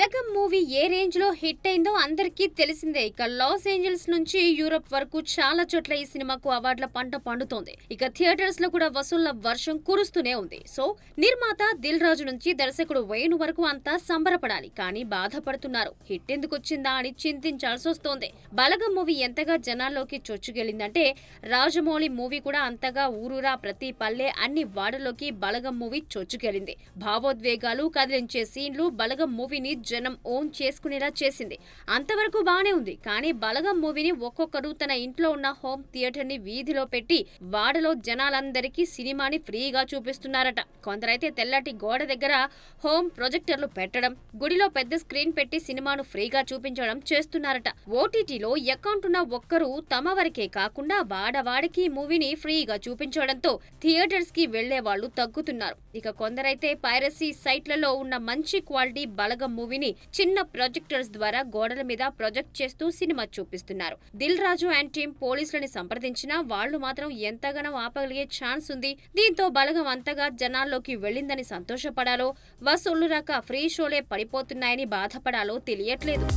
కలకం movie ఏ range లో hit అయిందో అందరికీ తెలిసిందే ఇక లాస్ ఏంజల్స్ నుంచి యూరప్ వరకు చాలా చోట్ల ఈ సినిమాకు అవార్డుల పంట పండుతోంది ఇక థియేటర్స్ లో కూడా వసూళ్ల వర్షం కురుస్తూనే ఉంది సో నిర్మాత దిల్ రాజు నుంచి దర్శకుడు వేణు వరకు అంతా సంబరపడాలి కానీ బాధపడుతున్నారు హిట్ ఎందుకు వచ్చిందా అని చింతించాల్సి వస్తోంది బలగం మూవీ ఎంతగా జనాల్లోకి చొచ్చుకెళ్ళిందంటే రాజమౌళి మూవీ కూడా అంతగా ఊరూరా ప్రతి పల్లె అన్ని వాడలోకి బలగం మూవీ చొచ్చుకెళ్ళింది భావోద్వేగాలు కదిలించే సీన్లు బలగం మూవీని జనం ఓన్ చేసుకునేలా చేసింది అంతవరకు బాగానే ఉంది కానీ బలగం మూవీని ఒక్కొక్కరు తన ఇంట్లో ఉన్న హోమ్ ని వీధిలో పెట్టి వాడలో జనాలందరికీ సినిమాని ఫ్రీగా చూపిస్తున్నారట కొందరైతే తెల్లటి గోడ దగ్గర హోమ్ ప్రొజెక్టర్లు పెట్టడం గుడిలో పెద్ద స్క్రీన్ పెట్టి సినిమాను ఫ్రీగా చూపించడం చేస్తున్నారట ఓటీటీలో అకౌంట్ ఉన్న ఒక్కరు తమ వరకే కాకుండా వాడవాడికి మూవీని ఫ్రీగా చూపించడంతో థియేటర్స్ కి వెళ్లే వాళ్ళు తగ్గుతున్నారు ఇక కొందరైతే పైరసీ సైట్లలో ఉన్న మంచి క్వాలిటీ బలగం మూవీ మూవీని చిన్న ప్రొజెక్టర్స్ ద్వారా గోడల మీద ప్రొజెక్ట్ చేస్తూ సినిమా చూపిస్తున్నారు దిల్ రాజు అండ్ టీం పోలీసులని సంప్రదించినా వాళ్లు మాత్రం ఎంతగానో ఆపగలిగే ఛాన్స్ ఉంది దీంతో బలగం అంతగా జనాల్లోకి వెళ్లిందని సంతోషపడాలో వసూళ్లు రాక ఫ్రీ షోలే పడిపోతున్నాయని బాధపడాలో తెలియట్లేదు